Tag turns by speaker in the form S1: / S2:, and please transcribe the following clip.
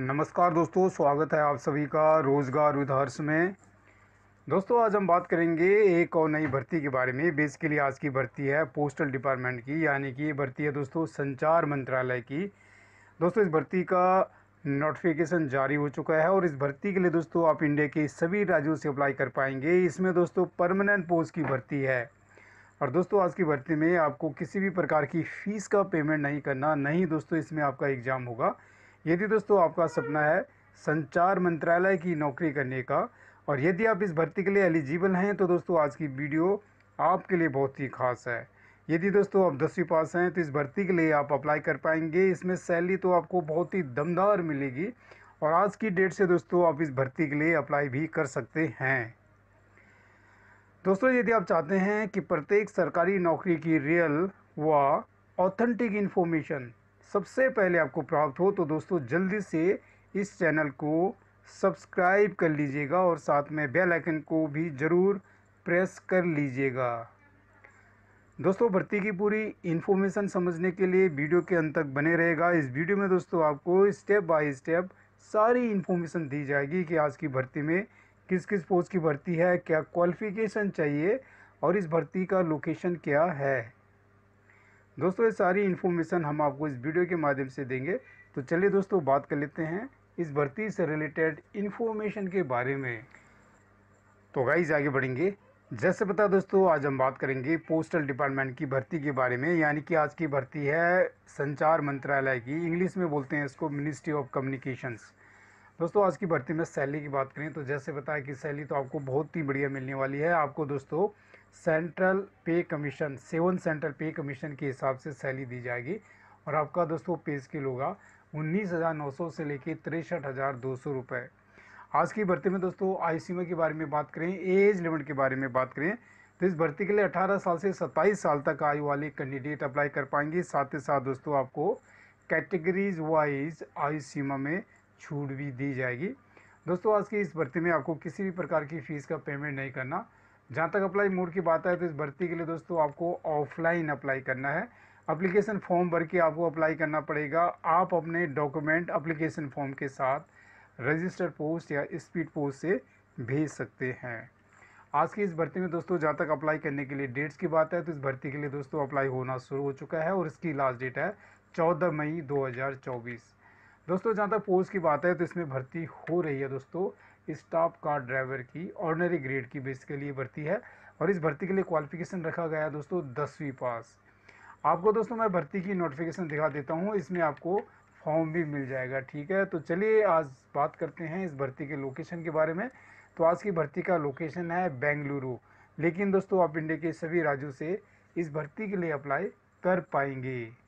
S1: नमस्कार दोस्तों स्वागत है आप सभी का रोज़गार उदाहर्स में दोस्तों आज हम बात करेंगे एक और नई भर्ती के बारे में बेसिकली आज की भर्ती है पोस्टल डिपार्टमेंट की यानी कि ये भर्ती है दोस्तों संचार मंत्रालय की दोस्तों इस भर्ती का नोटिफिकेशन जारी हो चुका है और इस भर्ती के लिए दोस्तों आप इंडिया के सभी राज्यों से अप्लाई कर पाएंगे इसमें दोस्तों परमानेंट पोस्ट की भर्ती है और दोस्तों आज की भर्ती में आपको किसी भी प्रकार की फ़ीस का पेमेंट नहीं करना नहीं दोस्तों इसमें आपका एग्ज़ाम होगा यदि दोस्तों आपका सपना है संचार मंत्रालय की नौकरी करने का और यदि आप इस भर्ती के लिए एलिजिबल हैं तो दोस्तों आज की वीडियो आपके लिए बहुत ही खास है यदि दोस्तों आप दसवीं पास हैं तो इस भर्ती के लिए आप अप्लाई कर पाएंगे इसमें सैलरी तो आपको बहुत ही दमदार मिलेगी और आज की डेट से दोस्तों आप इस भर्ती के लिए अप्लाई भी कर सकते हैं दोस्तों यदि आप चाहते हैं कि प्रत्येक सरकारी नौकरी की रियल व ऑथेंटिक इन्फॉर्मेशन सबसे पहले आपको प्राप्त हो तो दोस्तों जल्दी से इस चैनल को सब्सक्राइब कर लीजिएगा और साथ में बेल आइकन को भी ज़रूर प्रेस कर लीजिएगा दोस्तों भर्ती की पूरी इन्फॉर्मेशन समझने के लिए वीडियो के अंत तक बने रहेगा इस वीडियो में दोस्तों आपको स्टेप बाय स्टेप सारी इन्फॉर्मेशन दी जाएगी कि आज की भर्ती में किस किस पोस्ट की भर्ती है क्या क्वालिफिकेशन चाहिए और इस भर्ती का लोकेशन क्या है दोस्तों ये सारी इन्फॉर्मेशन हम आपको इस वीडियो के माध्यम से देंगे तो चलिए दोस्तों बात कर लेते हैं इस भर्ती से रिलेटेड इन्फॉर्मेशन के बारे में तो गाइज आगे बढ़ेंगे जैसे बता दोस्तों आज हम बात करेंगे पोस्टल डिपार्टमेंट की भर्ती के बारे में यानी कि आज की भर्ती है संचार मंत्रालय की इंग्लिश में बोलते हैं इसको मिनिस्ट्री ऑफ कम्युनिकेशंस दोस्तों आज की भर्ती में सैली की बात करें तो जैसे बताया कि सैली तो आपको बहुत ही बढ़िया मिलने वाली है आपको दोस्तों central pay commission seven central pay commission के हिसाब से सैली दी जाएगी और आपका दोस्तों पे स्केल होगा उन्नीस हज़ार नौ सौ से लेकर तिरसठ हज़ार दो सौ रुपये आज की भर्ती में दोस्तों आई के बारे में बात करें एज लिमिट के बारे में बात करें तो इस भर्ती के लिए 18 साल से 27 साल तक आयु वाले कैंडिडेट अप्लाई कर पाएंगे साथ ही साथ दोस्तों आपको कैटेगरीज वाइज आयु सीमा में छूट भी दी जाएगी दोस्तों आज की इस भर्ती में आपको किसी भी प्रकार की फ़ीस का पेमेंट नहीं करना जहाँ तक अप्लाई मोड की बात है तो इस भर्ती के लिए दोस्तों आपको ऑफलाइन अप्लाई करना है अप्लीकेशन फॉर्म भर के आपको अप्लाई करना पड़ेगा आप अपने डॉक्यूमेंट अप्लीकेशन फॉर्म के साथ रजिस्टर पोस्ट या स्पीड पोस्ट से भेज सकते हैं आज की इस भर्ती में दोस्तों जहाँ तक अप्लाई करने के लिए डेट्स की बात है तो इस भर्ती के लिए दोस्तों अप्लाई होना शुरू हो चुका है और इसकी लास्ट डेट है 14 मई 2024 दोस्तों जहाँ तक पोस्ट की बात है तो इसमें भर्ती हो रही है दोस्तों इस टॉप कार ड्राइवर की ऑर्डनरी ग्रेड की बेस के लिए भर्ती है और इस भर्ती के लिए क्वालिफिकेशन रखा गया है दोस्तों दसवीं पास आपको दोस्तों मैं भर्ती की नोटिफिकेशन दिखा देता हूँ इसमें आपको फॉर्म भी मिल जाएगा ठीक है तो चलिए आज बात करते हैं इस भर्ती के लोकेशन के बारे में तो आज की भर्ती का लोकेशन है बेंगलुरु लेकिन दोस्तों आप इंडिया के सभी राज्यों से इस भर्ती के लिए अप्लाई कर पाएंगे